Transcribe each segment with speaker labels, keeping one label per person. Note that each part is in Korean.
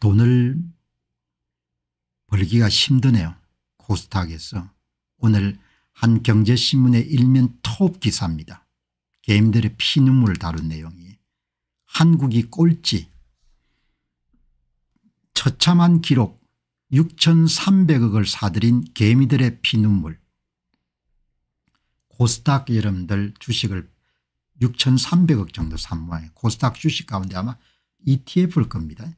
Speaker 1: 돈을 벌기가 힘드네요. 코스닥에서 오늘 한 경제신문의 일면 톱 기사입니다. 개인들의 피눈물을 다룬 내용이 한국이 꼴찌 처참한 기록 6300억을 사들인 개미들의 피눈물 코스닥 여러분들 주식을 6300억 정도 산 모양이에요. 코스닥 주식 가운데 아마 ETF일 겁니다.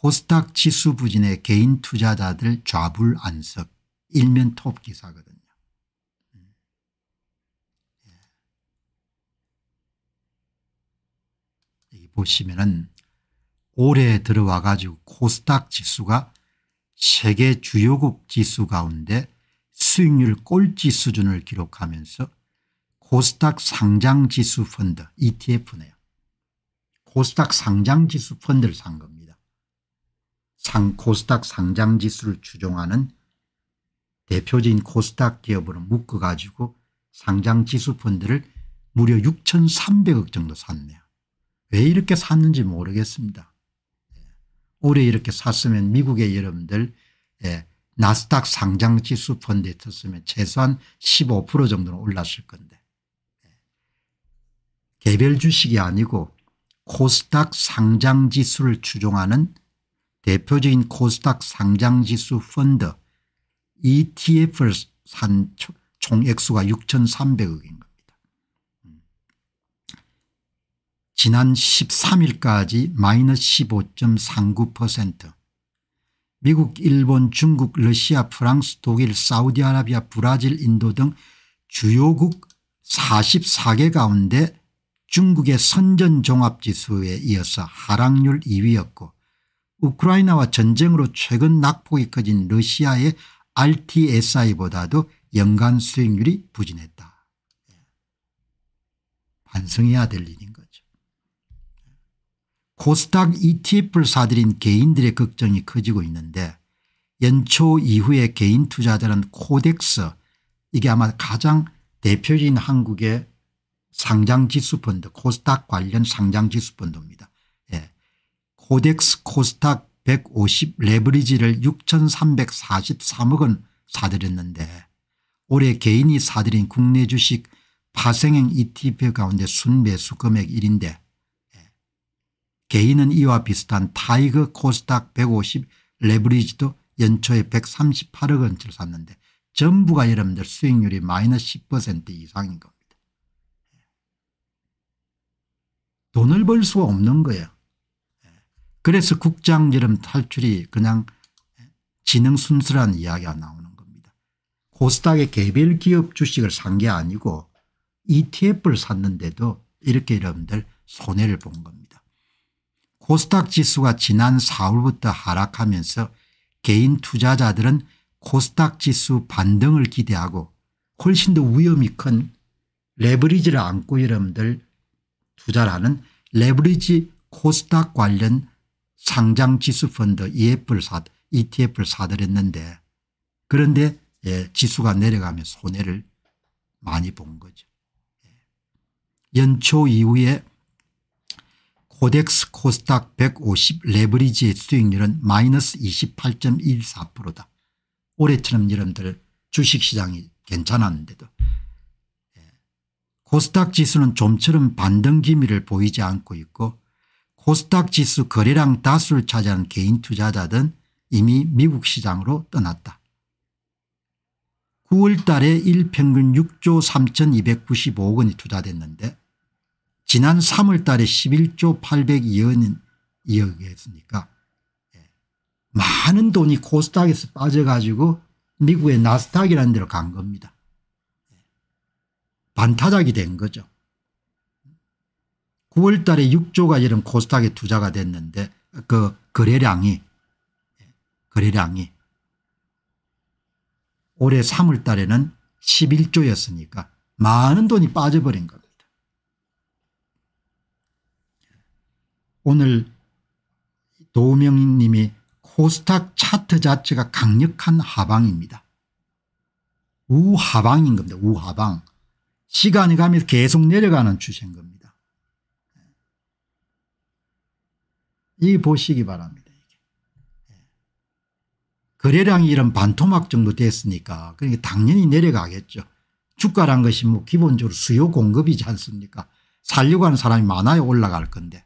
Speaker 1: 코스닥 지수 부진의 개인 투자자들 좌불 안석 일면 톱 기사거든요. 예. 여기 보시면은 올해 들어와 가지고 코스닥 지수가 세계 주요국 지수 가운데 수익률 꼴찌 수준을 기록하면서 코스닥 상장지수 펀드 ETF네요. 코스닥 상장지수 펀드를 산 겁니다. 상, 코스닥 상장 지수를 추종하는 대표적인 코스닥 기업으로 묶어가지고 상장 지수 펀드를 무려 6,300억 정도 샀네요. 왜 이렇게 샀는지 모르겠습니다. 예. 올해 이렇게 샀으면 미국의 여러분들 예, 나스닥 상장 지수 펀드에 탔으면 최소한 15% 정도는 올랐을 건데 예. 개별 주식이 아니고 코스닥 상장 지수를 추종하는 대표적인 코스닥 상장지수 펀드 ETF를 산 총액수가 6,300억인 겁니다. 음. 지난 13일까지 마이너스 15.39% 미국 일본 중국 러시아 프랑스 독일 사우디아라비아 브라질 인도 등 주요국 44개 가운데 중국의 선전종합지수에 이어서 하락률 2위였고 우크라이나와 전쟁으로 최근 낙폭이 커진 러시아의 RTSI보다도 연간 수익률이 부진했다. 반성해야 될 일인 거죠. 코스닥 ETF를 사들인 개인들의 걱정이 커지고 있는데 연초 이후에 개인 투자들은 코덱스 이게 아마 가장 대표적인 한국의 상장지수펀드 코스닥 관련 상장지수펀드입니다. 코덱스 코스닥 150 레버리지를 6343억 원 사들였는데 올해 개인이 사들인 국내 주식 파생형 ETF 가운데 순매수 금액 1인데 예. 개인은 이와 비슷한 타이거 코스닥 150 레버리지도 연초에 138억 원치를 샀는데 전부가 여러분들 수익률이 마이너스 10% 이상인 겁니다. 예. 돈을 벌 수가 없는 거예요. 그래서 국장제름 탈출이 그냥 지능 순수란 이야기가 나오는 겁니다. 코스닥의 개별 기업 주식을 산 게 아니고 ETF를 샀는데도 이렇게 여러분들 손해를 본 겁니다. 코스닥 지수가 지난 4월부터 하락하면서 개인 투자자들은 코스닥 지수 반등을 기대하고 훨씬 더 위험이 큰 레버리지를 안고 여러분들 투자라는 레버리지 코스닥 관련 상장 지수펀드 EF를 사, ETF를 사들였는데 그런데 예, 지수가 내려가면 손해를 많이 본 거죠. 예. 연초 이후에 코덱스 코스닥 150 레버리지의 수익률은 마이너스 28.14%다. 올해처럼 여러분들 주식시장이 괜찮았는데도 예. 코스닥 지수는 좀처럼 반등 기미를 보이지 않고 있고 코스닥 지수 거래량 다수를 차지한 개인 투자자들은 이미 미국 시장으로 떠났다. 9월 달에 일평균 6조 3295억 원이 투자됐는데 지난 3월 달에 11조 802억이었으니까 예, 많은 돈이 코스닥에서 빠져가지고 미국의 나스닥이라는 데로 간 겁니다. 예, 반타작이 된 거죠. 9월 달에 6조가 이런 코스닥에 투자가 됐는데 그 거래량이 거래량이 올해 3월 달에는 11조였으니까 많은 돈이 빠져버린 겁니다. 오늘 도우명님이 코스닥 차트 자체가 강력한 하방입니다. 우하방인 겁니다. 우하방. 시간이 가면서 계속 내려가는 추세인 겁니다. 이 보시기 바랍니다. 예. 거래량이 이런 반토막 정도 됐으니까 그러니까 당연히 내려가겠죠. 주가란 것이 뭐 기본적으로 수요 공급이지 않습니까 살려고 하는 사람이 많아야 올라갈 건데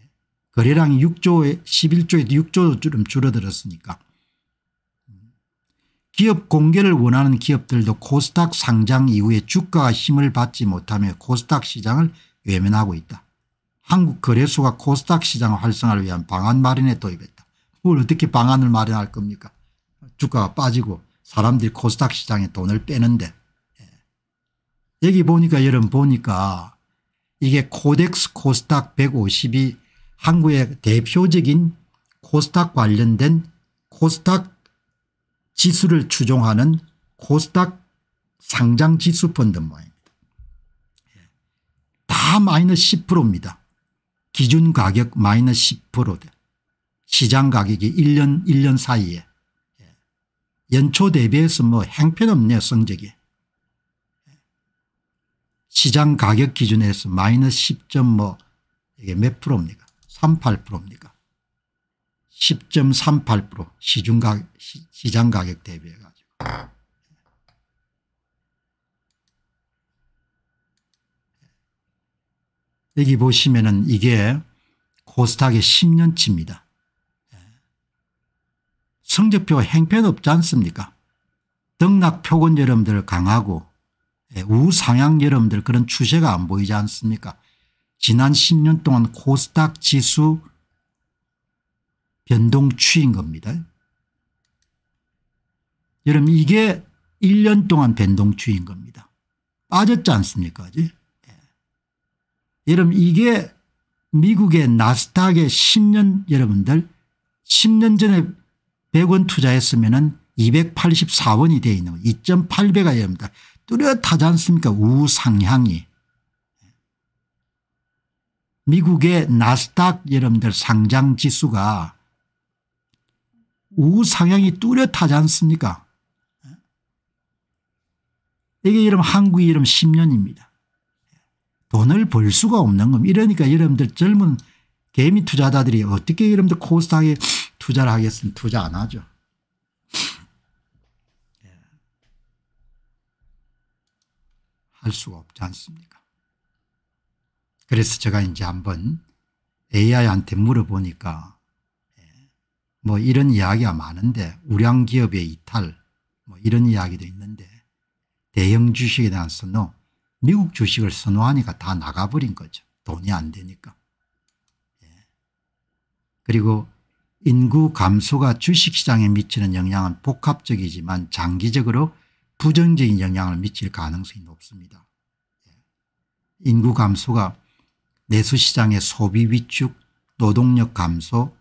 Speaker 1: 예. 거래량이 6조에 11조에서 6조로 줄어들었으니까 기업 공개를 원하는 기업들도 코스닥 상장 이후에 주가가 힘을 받지 못하며 코스닥 시장을 외면하고 있다. 한국 거래소가 코스닥 시장 활성화를 위한 방안 마련에 도입했다. 뭘 어떻게 방안을 마련할 겁니까 주가가 빠지고 사람들이 코스닥 시장에 돈을 빼는데 예. 여기 보니까 여러분 보니까 이게 코덱스 코스닥 150이 한국의 대표적인 코스닥 관련된 코스닥 지수를 추종하는 코스닥 상장 지수 펀드 모양입니다. 예. 다 마이너스 10%입니다. 기준 가격 마이너스 10% 시장 가격이 1년 1년 사이에 예. 연초 대비해서 뭐 행편없네요 성적이. 예. 시장 가격 기준에서 마이너스 1 0뭐 이게 몇 프로입니까 38%입니까 10.38% 시중 가 시장 가격 대비해 가지고. 여기 보시면은 이게 코스닥의 10년치입니다. 성적표 행패도 없지 않습니까? 등락표건 여러분들 강하고 예, 우상향 여러분들 그런 추세가 안 보이지 않습니까? 지난 10년 동안 코스닥 지수 변동추인 겁니다. 여러분 이게 1년 동안 변동추인 겁니다. 빠졌지 않습니까? 아직? 여러분 이게 미국의 나스닥의 10년 여러분들 10년 전에 100원 투자했으면 은 284원이 되어 있는 2.8배가 됩러분 뚜렷하지 않습니까 우상향이. 미국의 나스닥 여러분들 상장 지수가 우상향이 뚜렷하지 않습니까 이게 여러분 한국이 여러분 10년입니다. 돈을 벌 수가 없는 겁니다. 이러니까 여러분들 젊은 개미 투자자들이 어떻게 여러분들 코스닥에 투자를 하겠습니 투자 안 하죠. 예. 할 수가 없지 않습니까? 그래서 제가 이제 한번 AI한테 물어보니까 예, 뭐 이런 이야기가 많은데 우량 기업의 이탈 뭐 이런 이야기도 있는데 대형 주식에 대한 선호 미국 주식을 선호하니까 다 나가버린 거죠. 돈이 안 되니까. 예. 그리고 인구 감소가 주식시장에 미치는 영향은 복합적이지만 장기적으로 부정적인 영향을 미칠 가능성이 높습니다. 예. 인구 감소가 내수시장의 소비 위축, 노동력 감소,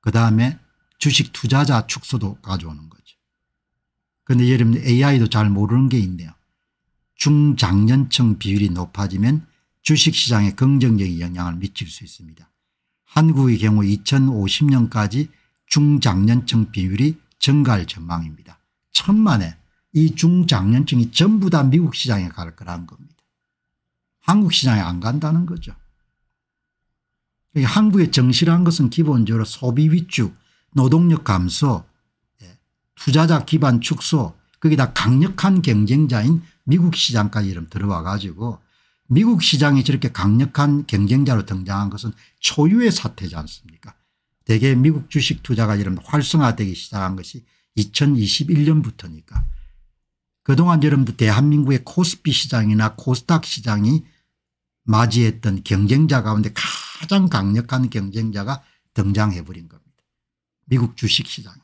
Speaker 1: 그 다음에 주식 투자자 축소도 가져오는 거죠. 그런데 예를 들 AI도 잘 모르는 게 있네요. 중장년층 비율이 높아지면 주식시장에 긍정적인 영향을 미칠 수 있습니다. 한국의 경우 2050년까지 중장년층 비율이 증가할 전망입니다. 천만에 이 중장년층이 전부 다 미국 시장에 갈 거라는 겁니다. 한국 시장에 안 간다는 거죠. 한국의 정실한 것은 기본적으로 소비 위축, 노동력 감소, 예, 투자자 기반 축소 거기다 강력한 경쟁자인 미국 시장까지 이름 들어와 가지고 미국 시장이 저렇게 강력한 경쟁자로 등장한 것은 초유의 사태지 않습니까 대개 미국 주식 투자가 이런 활성화되기 시작한 것이 2021년부터니까 그동안 여러분들 대한민국의 코스피 시장이나 코스닥 시장이 맞이했던 경쟁자 가운데 가장 강력한 경쟁자가 등장해버린 겁니다. 미국 주식시장.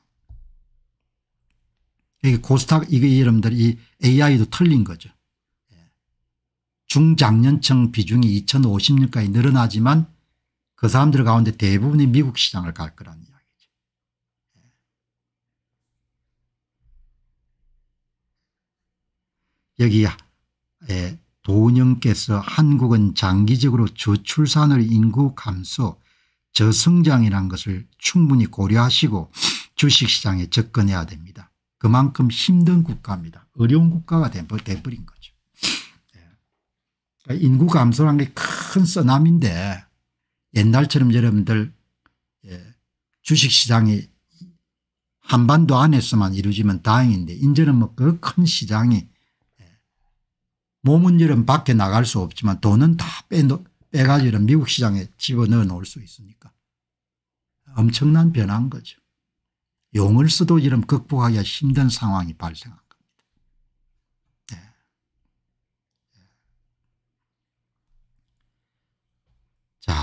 Speaker 1: 이게 고스닥 이거 이름들이 AI도 틀린 거죠. 예. 중장년층 비중이 2050년까지 늘어나지만 그 사람들 가운데 대부분이 미국 시장을 갈 거라는 이야기죠. 예. 여기 예, 도은영께서 한국은 장기적으로 저출산을 인구 감소 저성장이란 것을 충분히 고려하시고 주식시장에 접근해야 됩니다. 그만큼 힘든 국가입니다. 어려운 국가가 돼버린 거죠. 예. 그러니까 인구 감소란 게큰 쓰나미인데 옛날처럼 여러분들 예, 주식시장이 한반도 안에서만 이루어지면 다행인데 이제는 뭐 그 큰 시장이 예, 몸은 여름 밖에 나갈 수 없지만 돈은 다 빼노, 빼가지고 미국 시장에 집어넣어 놓을 수 있으니까 엄청난 변화인 거죠. 용을 써도 이런 극복하기가 힘든 상황이 발생한 겁니다. 네. 네. 자,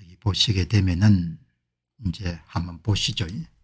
Speaker 1: 여기 보시게 되면은 이제 한번 보시죠.